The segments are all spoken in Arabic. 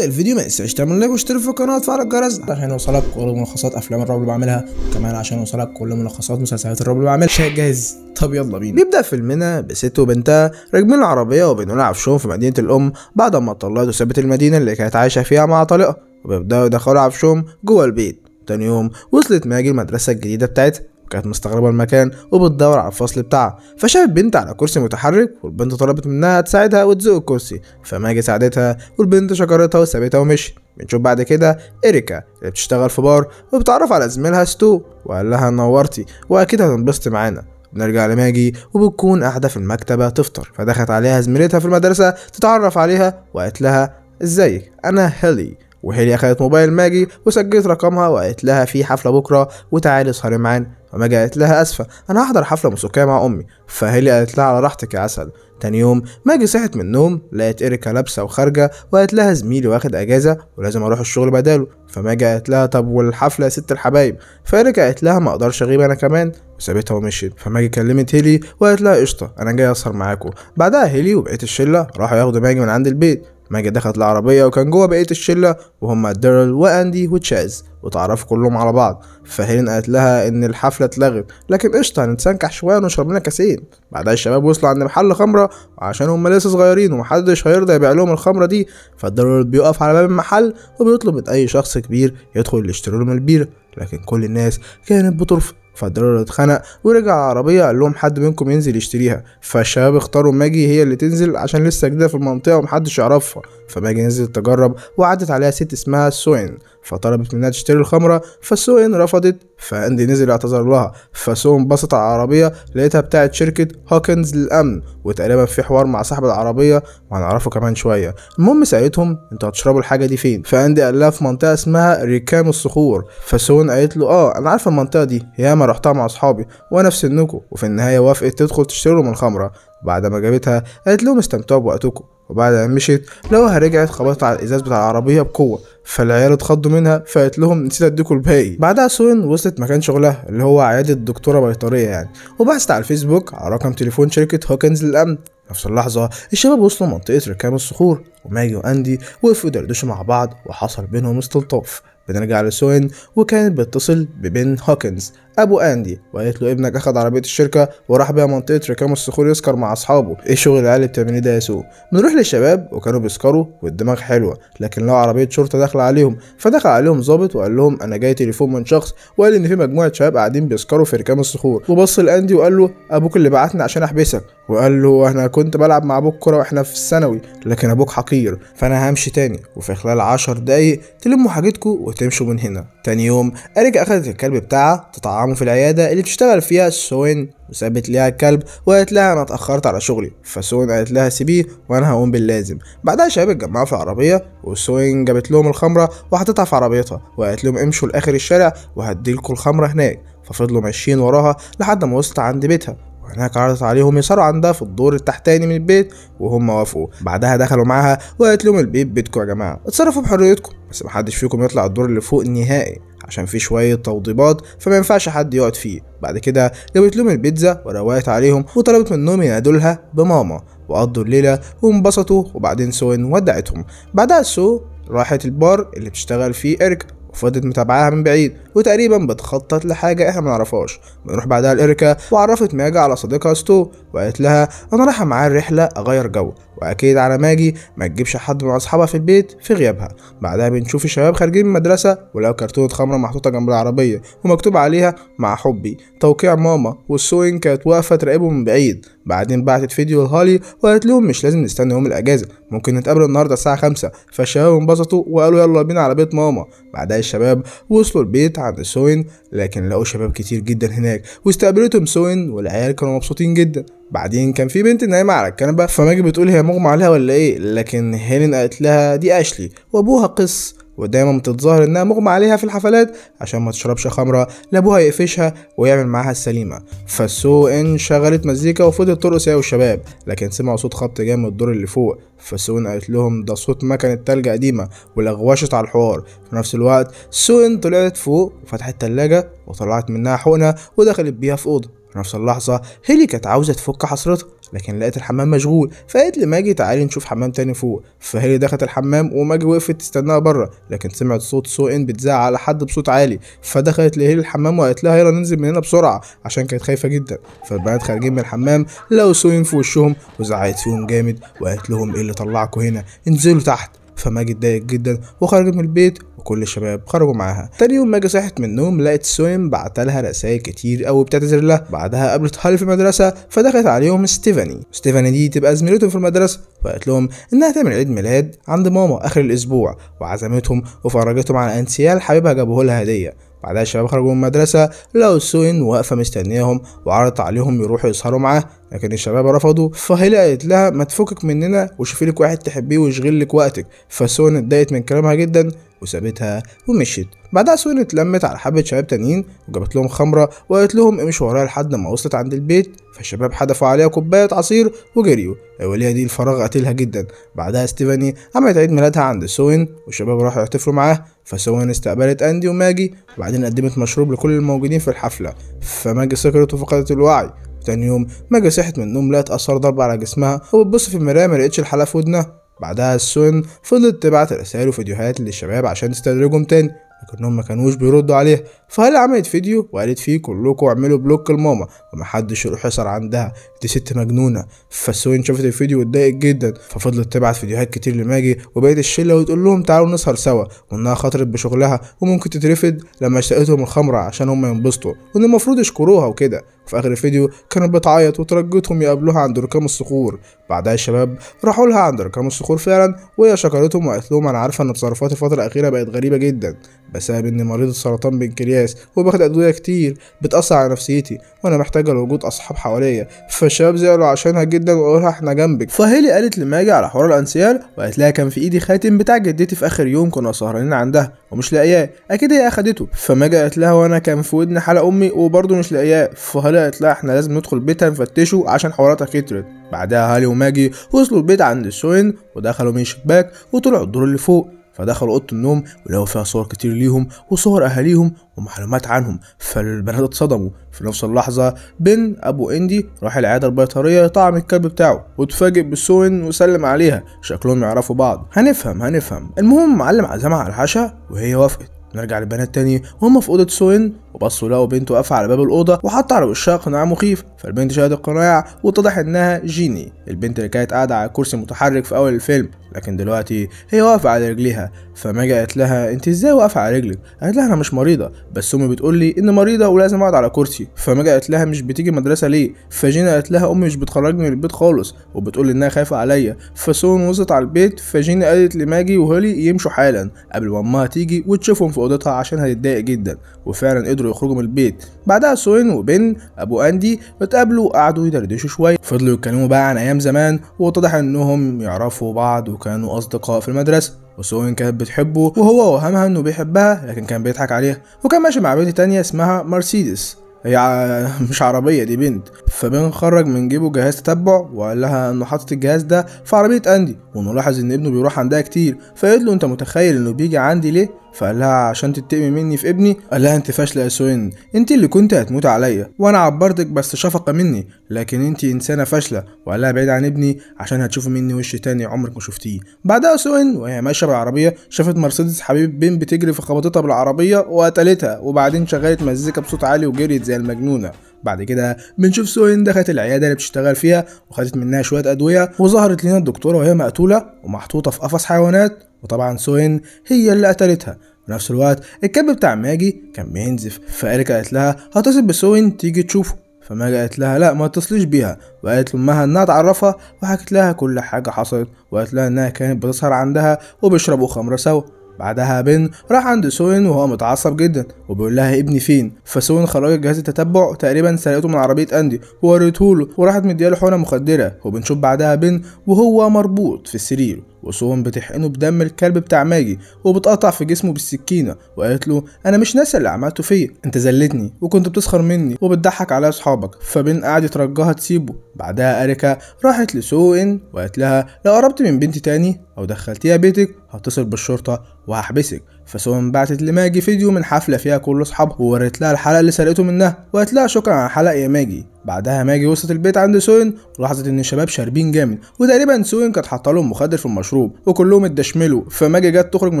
تبدا الفيديو ما تنساش تعمل لايك واشترك في القناه وتفعل الجرس عشان يوصلك كل ملخصات افلام الرعب اللي بعملها وكمان عشان يوصلك كل ملخصات مسلسلات الرعب اللي بعملها شيء جاهز طب يلا بينا نبدا فيلمنا بست وبنتها راكبين العربيه وبينقلوا عفشهم في مدينه الام بعد ما اتطلقت وسابت المدينه اللي كانت عايشه فيها مع طليقها وبيبداوا يدخلوا عفشهم جوه البيت تاني يوم وصلت ماجي المدرسة الجديدة بتاعتها وكانت مستغربة المكان وبتدور على الفصل بتاعها فشافت بنت على كرسي متحرك والبنت طلبت منها تساعدها وتزق الكرسي فماجي ساعدتها والبنت شكرتها وسابتها ومشيت بنشوف بعد كده إريكا اللي بتشتغل في بار وبتعرف على زميلها ستو وقال لها نورتي وأكيد هتنبسطي معانا بنرجع لماجي وبتكون قاعدة في المكتبة تفطر فدخلت عليها زميلتها في المدرسة تتعرف عليها وقالت لها ازيك أنا هيلي وهيلي أخدت موبايل ماجي وسجلت رقمها وقالت لها في حفلة بكرة وتعالي اسهري معانا فماجي قالت لها اسفه انا هحضر حفله موسيقيه مع امي فهيلي قالت لها على راحتك يا عسل تاني يوم ماجي صحت من النوم لقت إريكا لابسة وخارجة وقالت لها زميلي واخد أجازة ولازم أروح الشغل بداله فماجي قالت لها طب والحفلة يا ست الحبايب فإريكا قالت لها ما أقدرش أغيب أنا كمان وسابتها ومشيت فماجي كلمت هيلي وقالت لها قشطة أنا جاي أسهر معاكوا بعدها هيلي وبقيت الشلة راحوا ياخدوا ماجي من عند البيت ماجد دخلت العربية وكان جوه بقية الشلة وهم ديرل وأندي وتشاز وتعرفوا كلهم على بعض فهيلين قالت لها إن الحفلة اتلغت لكن قشطة هنتسنكح شوية ونشرب لنا كاسين بعدها الشباب وصلوا عند محل خمرة وعشان هم لسه صغيرين ومحدش هيرضى يبيع لهم الخمرة دي فديرل بيقف على باب المحل وبيطلب من أي شخص كبير يدخل يشتري لهم البيرة لكن كل الناس كانت بترفض فالدولار اتخنق ورجع العربية قال لهم حد منكم ينزل يشتريها فالشباب اختاروا ماجي هي اللي تنزل عشان لسه جديدة في المنطقة ومحدش يعرفها فماجي نزلت تجرب وعدت عليها ست اسمها سوين فطلبت منها تشتري الخمرة فسوين رفضت فأندي نزل اعتذر لها فسو انبسط على العربية لقيتها بتاعت شركة هوكنز للأمن وتقريبا في حوار مع صاحب العربية وهنعرفه كمان شوية المهم سألتهم انتوا هتشربوا الحاجة دي فين فأندي قال لها في منطقة اسمها ريكام الصخور فسون قالت له اه أنا عارفة المنطقة دي ياما رحتها مع أصحابي وأنا في سنكم وفي النهاية وافقت تدخل تشتري لهم الخمرة بعد ما جابتها قالت لهم استمتعوا بوقتكم وبعد ما مشيت لوها رجعت خبطت على الازاز بتاع العربيه بقوه فالعيال اتخضوا منها فقالت لهم نسيت اديكم الباقي بعدها سوين وصلت مكان شغلها اللي هو عياده دكتوره بيطريه يعني وبحثت على الفيسبوك على رقم تليفون شركه هوكنز للامن نفس اللحظة الشباب وصلوا منطقة ركام الصخور وماجي وأندي وقفوا يدردشوا مع بعض وحصل بينهم استلطاف بنرجع لسوين وكانت بتتصل ببن هوكنز ابو اندي وقالت له ابنك اخد عربيه الشركه وراح بيها منطقه ركام الصخور يسكر مع اصحابه ايه الشغل العيال اللي بتعمليه ده يا سوق بنروح للشباب وكانوا بيسكروا والدماغ حلوه لكن لو عربيه شرطه داخله عليهم فدخل عليهم ظابط وقال لهم انا جاي تليفون من شخص وقال ان في مجموعه شباب قاعدين بيسكروا في ركام الصخور وبص لاندي وقال له ابوك اللي بعتني عشان احبسك وقال له انا كنت بلعب مع ابوك كوره واحنا في الثانوي لكن ابوك حقير فانا همشي تاني وفي خلال عشر دقايق تلموا حاجتكم وتمشوا من هنا تاني يوم اريكا اخذت الكلب بتاعها تطعمه في العياده اللي بتشتغل فيها سوين وسابت ليها الكلب وقالت لها انا اتاخرت على شغلي فسوين قالت لها سيبيه وانا هقوم باللازم بعدها شباب اتجمعوا في العربيه وسوين جابت لهم الخمره وحطتها في عربيتها وقالت لهم امشوا لاخر الشارع وهديلكوا الخمره هناك ففضلوا ماشيين وراها لحد ما وصلت عند بيتها وهناك عرضت عليهم يسهروا عندها في الدور التحتاني من البيت وهم وافقوا بعدها دخلوا معاها وقالت لهم البيت بيتكم يا جماعه اتصرفوا بحريتكم بس محدش فيكم يطلع الدور اللي فوق نهائي عشان في شوية توضيبات فما ينفعش حد يقعد فيه بعد كده جابت لهم البيتزا وروقت عليهم وطلبت منهم ينادولها بماما وقضوا الليلة وانبسطوا وبعدين سوين ودعتهم بعدها سو راحت البار اللي بتشتغل فيه إريك وفضلت متابعاها من بعيد وتقريبا بتخطط لحاجة احنا منعرفهاش بنروح بعدها لإريكا وعرفت ماجا على صديقها ستو وقالت لها أنا رايحة معاه الرحلة أغير جو واكيد على ماجي ما تجيبش حد من اصحابها في البيت في غيابها بعدها بنشوف الشباب خارجين من المدرسه ولقوا كرتونه خمره محطوطه جنب العربيه ومكتوب عليها مع حبي توقيع ماما والسوين كانت واقفه تراقبهم من بعيد بعدين بعتت فيديو لهالي وقالت لهم مش لازم نستنى يوم الاجازه ممكن نتقابل النهارده الساعه 5 فالشباب انبسطوا وقالوا يلا بينا على بيت ماما بعدها الشباب وصلوا البيت عند سوين لكن لقوا شباب كتير جدا هناك واستقبلتهم سوين والعيال كانوا مبسوطين جدا بعدين كان في بنت نايمه على الكنبه فماجي بتقول هي مغمى عليها ولا ايه لكن هيلين قالت لها دي اشلي وابوها قس ودايما بتتظاهر انها مغمى عليها في الحفلات عشان ما تشربش خمره لابوها يقفشها ويعمل معاها السليمه فسو ان شغلت مزيكا وفضلت ترقص هي والشباب لكن سمعوا صوت خبط جاي من الدور اللي فوق فسو ان قالت لهم ده صوت مكنة تلج قديمة ولغوشت على الحوار في نفس الوقت سو ان طلعت فوق وفتحت التلاجة وطلعت منها حقنة ودخلت بيها في أوضة في نفس اللحظة هيلي كانت عاوزة تفك حسرتها لكن لقت الحمام مشغول فقالت لماجي تعالي نشوف حمام تاني فوق فهيلي دخلت الحمام وماجي وقفت تستناها بره لكن سمعت صوت سوئن بتزعق على حد بصوت عالي فدخلت لهيلي الحمام وقالت لها يلا ننزل من هنا بسرعة عشان كانت خايفة جدا فالبنات خارجين من الحمام لقوا سوئن في وشهم وزعقت فيهم جامد وقالت لهم ايه اللي طلعكوا هنا انزلوا تحت فماجي اتضايق جدا وخرجت من البيت وكل الشباب خرجوا معاها تاني يوم ماجي صحت من النوم لقت سويم لها رسائل كتير قوي بتعتذر لها بعدها قابلت هاري في المدرسه فدخلت عليهم ستيفاني ستيفاني دي تبقى زميلتهم في المدرسه وقالت لهم انها تعمل عيد ميلاد عند ماما اخر الاسبوع وعزمتهم وفرجتهم على انسيال حبيبها جابه لها هديه بعدها الشباب خرجوا من المدرسة لقوا سوين واقفة مستنياهم وعرضت عليهم يروحوا يسهروا معاه لكن الشباب رفضوا فهي قالت لها ما تفكك مننا وشوفي لك واحد تحبيه ويشغل لك وقتك فسوين اتضايقت من كلامها جدا وسابتها ومشيت بعدها سوني اتلمت على حبة شباب تانيين وجابت لهم خمرة وقالت لهم امشوا ورايا لحد ما وصلت عند البيت فالشباب حدفوا عليها كوباية عصير وجريوا أولية دي الفراغ قتلها جدا بعدها ستيفاني عملت عيد ميلادها عند سوين والشباب راحوا يحتفلوا معاه فسوين استقبلت أندي وماجي وبعدين قدمت مشروب لكل الموجودين في الحفلة فماجي سكرت وفقدت الوعي تاني يوم ماجي صحت من النوم لقت أثار ضرب على جسمها وبتبص في المراية ملقتش الحلقة في ودنها بعدها السون فضلت تبعت رسائل وفيديوهات للشباب عشان تستدرجهم تاني لكنهم ما كانوش بيردوا عليها فهلا عملت فيديو وقالت فيه كلكم اعملوا بلوك لماما ومحدش يروح يسهر عندها دي ست مجنونه فسوين شافت الفيديو واتضايقت جدا ففضلت تبعت فيديوهات كتير لماجي وبقيت الشله وتقول لهم تعالوا نسهر سوا وانها خاطرت بشغلها وممكن تترفد لما اشتقتهم الخمره عشان هم ينبسطوا وان المفروض يشكروها وكده في آخر الفيديو كانت بتعيط وترجتهم يقابلوها عند ركام الصخور بعدها الشباب راحوا لها عند ركام الصخور فعلا وهي شكرتهم وقالت لهم أنا عارفة إن تصرفاتي الفترة الأخيرة بقت غريبة جدا بسبب إني مريضة سرطان بنكرياس وباخد أدوية كتير بتأثر على نفسيتي وأنا محتاجة لوجود أصحاب حواليا فالشباب زعلوا عشانها جدا وقالوا إحنا جنبك فهيلي قالت لماجي على حوار الأنسيال وقالت لها كان في إيدي خاتم بتاع جدتي في آخر يوم كنا سهرانين عندها ومش لاقياه أكيد هي أخدته فماجي قالت لها وأنا كان في ودني حلق أمي وبرضه مش لاقياه فهيلي طلعت قالت احنا لازم ندخل بيتها نفتشه عشان حواراتها كترت بعدها هالي وماجي وصلوا البيت عند السوين ودخلوا من الشباك وطلعوا الدور اللي فوق فدخلوا اوضه النوم ولقوا فيها صور كتير ليهم وصور اهاليهم ومعلومات عنهم فالبنات اتصدموا في نفس اللحظه بن ابو اندي راح العياده البيطريه طعم الكلب بتاعه واتفاجئ بسوين وسلم عليها شكلهم يعرفوا بعض هنفهم هنفهم المهم معلم عزمها على العشاء وهي وافقت نرجع للبنات تاني وهم في اوضه سوين وبصوا لقوا بنت واقفه على باب الاوضه وحاطه على وشها قناع مخيف فالبنت شالت القناع واتضح انها جيني البنت اللي كانت قاعده على كرسي متحرك في اول الفيلم لكن دلوقتي هي واقفة على رجليها فماجي قالت لها انت ازاي واقفة على رجلك قالت لها انا مش مريضة بس امي بتقول لي ان مريضة ولازم اقعد على كرسي فماجي قالت لها مش بتيجي مدرسة ليه فجينا قالت لها امي مش بتخرجني من البيت خالص وبتقول انها خايفة عليا فسون وصلت على البيت فجينا قالت لماجي وهولي يمشوا حالا قبل ما امها تيجي وتشوفهم في اوضتها عشان هتتضايق جدا وفعلا قدروا يخرجوا من البيت بعدها سوين وبن ابو اندي اتقابلوا وقعدوا يدردشوا شويه فضلوا يتكلموا بقى عن ايام زمان واتضح انهم يعرفوا بعض وكانوا أصدقاء في المدرسة وسوين كانت بتحبه وهو وهمها إنه بيحبها لكن كان بيضحك عليها وكان ماشي مع بنت تانية اسمها مرسيدس هي مش عربية دي بنت فبين خرج من جيبه جهاز تتبع وقال لها انه حاطط الجهاز ده في عربية اندي ونلاحظ ان ابنه بيروح عندها كتير فقالت له انت متخيل انه بيجي عندي ليه فقال لها عشان تتقمي مني في ابني قال لها انت فاشله يا سوين انت اللي كنت هتموت عليا وانا عبرتك بس شفقه مني لكن انت انسانه فاشله وقال لها بعيد عن ابني عشان هتشوفي مني وش تاني عمرك ما شفتيه بعدها سوين وهي ماشيه بالعربيه شافت مرسيدس حبيب بين بتجري فخبطتها بالعربيه وقتلتها وبعدين شغلت مزيكا بصوت عالي وجريت زي المجنونه بعد كده بنشوف سوين دخلت العياده اللي بتشتغل فيها وخدت منها شويه ادويه وظهرت لنا الدكتوره وهي مقتوله ومحطوطه في قفص حيوانات وطبعا سوين هي اللي قتلتها ونفس الوقت الكلب بتاع ماجي كان بينزف فأريكا قالت لها هتصل بسوين تيجي تشوفه فماجي قالت لها لا ما تتصليش بيها وقالت لامها انها تعرفها وحكت لها كل حاجه حصلت وقالت لها انها كانت بتسهر عندها وبيشربوا خمره سوا بعدها بن راح عند سوين وهو متعصب جدا وبيقول لها ابني فين فسوين خرجت جهاز التتبع تقريبا سرقته من عربيه اندي ووريته له وراحت مدياله حقنه مخدره وبنشوف بعدها بن وهو مربوط في السرير وسوم بتحقنه بدم الكلب بتاع ماجي وبتقطع في جسمه بالسكينة وقالت له أنا مش ناسي اللي عملته فيا أنت زلتني وكنت بتسخر مني وبتضحك على أصحابك فبين قعد يترجاها تسيبه بعدها أريكا راحت لسوء وقالت لها لو قربت من بنتي تاني أو دخلتيها بيتك هتصل بالشرطة وهحبسك فسوهم بعتت لماجي فيديو من حفلة فيها كل أصحابها ووريت لها الحلقة اللي سرقته منها وقالت لها شكرا على الحلقة يا ماجي بعدها ماجي وصلت البيت عند سوين ولاحظت ان الشباب شاربين جامد وتقريبا سوين كانت حاطه لهم مخدر في المشروب وكلهم اتدشملوا فماجي جت تخرج من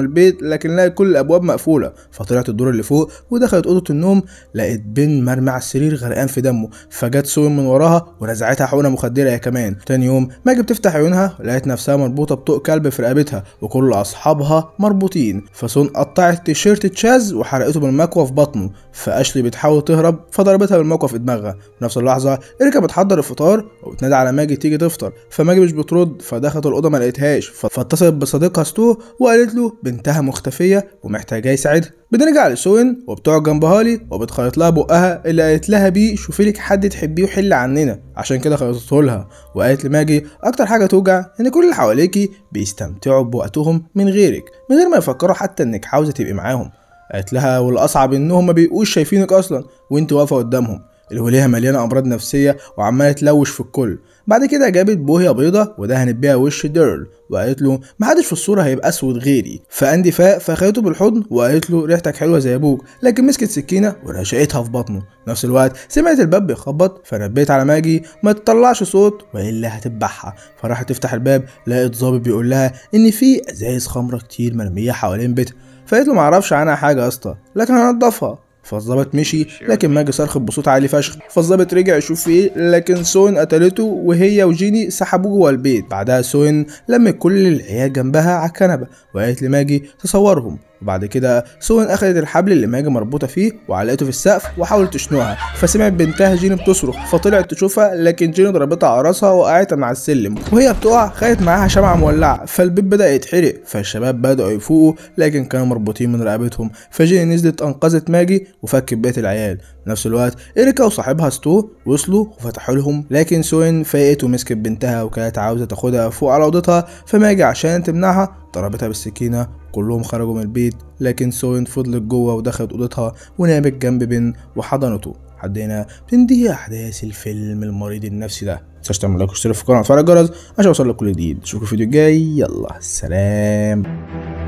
البيت لكن لقت كل الابواب مقفوله فطلعت الدور اللي فوق ودخلت اوضه النوم لقت بن مرمى على السرير غرقان في دمه فجت سوين من وراها ورزعتها حقنه مخدره هي كمان تاني يوم ماجي بتفتح عيونها لقت نفسها مربوطه بطوق كلب في رقبتها وكل اصحابها مربوطين فسون قطعت تيشيرت تشاز وحرقته بالمكوى في بطنه فاشلي بتحاول تهرب فضربتها بالمكوى في دماغها نفس لحظه إريكا بتحضر الفطار وبتنادي على ماجي تيجي تفطر فماجي مش بترد فدخلت الاوضه ما لقيتهاش فاتصلت بصديقها ستو وقالت له بنتها مختفيه ومحتاجة يساعدها بنرجع لسوين وبتقعد جنبها لي وبتخيط لها بقها اللي قالت لها بيه شوفي لك حد تحبيه وحل عننا عشان كده خيطته لها وقالت لماجي اكتر حاجه توجع ان كل اللي حواليكي بيستمتعوا بوقتهم من غيرك من غير ما يفكروا حتى انك عاوزه تبقي معاهم قالت لها والاصعب انهم ما بيبقوش شايفينك اصلا وانت واقفه قدامهم الولية مليانة أمراض نفسية وعمالة تلوش في الكل بعد كده جابت بوهية بيضة ودهنت بيها وش ديرل وقالت له محدش في الصورة هيبقى أسود غيري فأندي فاق فأخدته بالحضن وقالت له ريحتك حلوة زي أبوك لكن مسكت سكينة ورشقتها في بطنه نفس الوقت سمعت الباب بيخبط فنبيت على ماجي ما تطلعش صوت وإلا هتتبعها فراحت تفتح الباب لقت ظابط بيقول لها إن في أزايز خمرة كتير مرمية حوالين بيتها فقالت له معرفش عنها حاجة يا اسطى لكن هنضفها فالظابط مشي لكن ماجي صرخت بصوت عالي فشخ فالظابط رجع يشوف في ايه لكن سوين قتلته وهي وجيني سحبوه جوه البيت بعدها سوين لمت كل العيال جنبها على الكنبه وقالت لماجي تصورهم وبعد كده سون أخدت الحبل اللي ماجي مربوطة فيه وعلقته في السقف وحاولت تشنقها فسمعت بنتها جين بتصرخ فطلعت تشوفها لكن جين ضربتها على راسها وقعت مع على السلم وهي بتقع خدت معاها شمعة مولعة فالبيت بدأ يتحرق فالشباب بدأوا يفوقوا لكن كانوا مربوطين من رقبتهم فجين نزلت أنقذت ماجي وفكت بيت العيال نفس الوقت إريكا وصاحبها ستو وصلوا وفتحوا لهم لكن سوين فاقت ومسكت بنتها وكانت عاوزة تاخدها فوق على أوضتها فماجي عشان تمنعها ضربتها بالسكينة كلهم خرجوا من البيت لكن سوين فضلت جوه ودخلت أوضتها ونامت جنب بن وحضنته لحد هنا بتنتهي أحداث الفيلم المريض النفسي ده متنساش تعمل لايك واشترك في القناة وتفعل الجرس عشان يوصلك كل جديد أشوفكم في الفيديو الجاي يلا سلام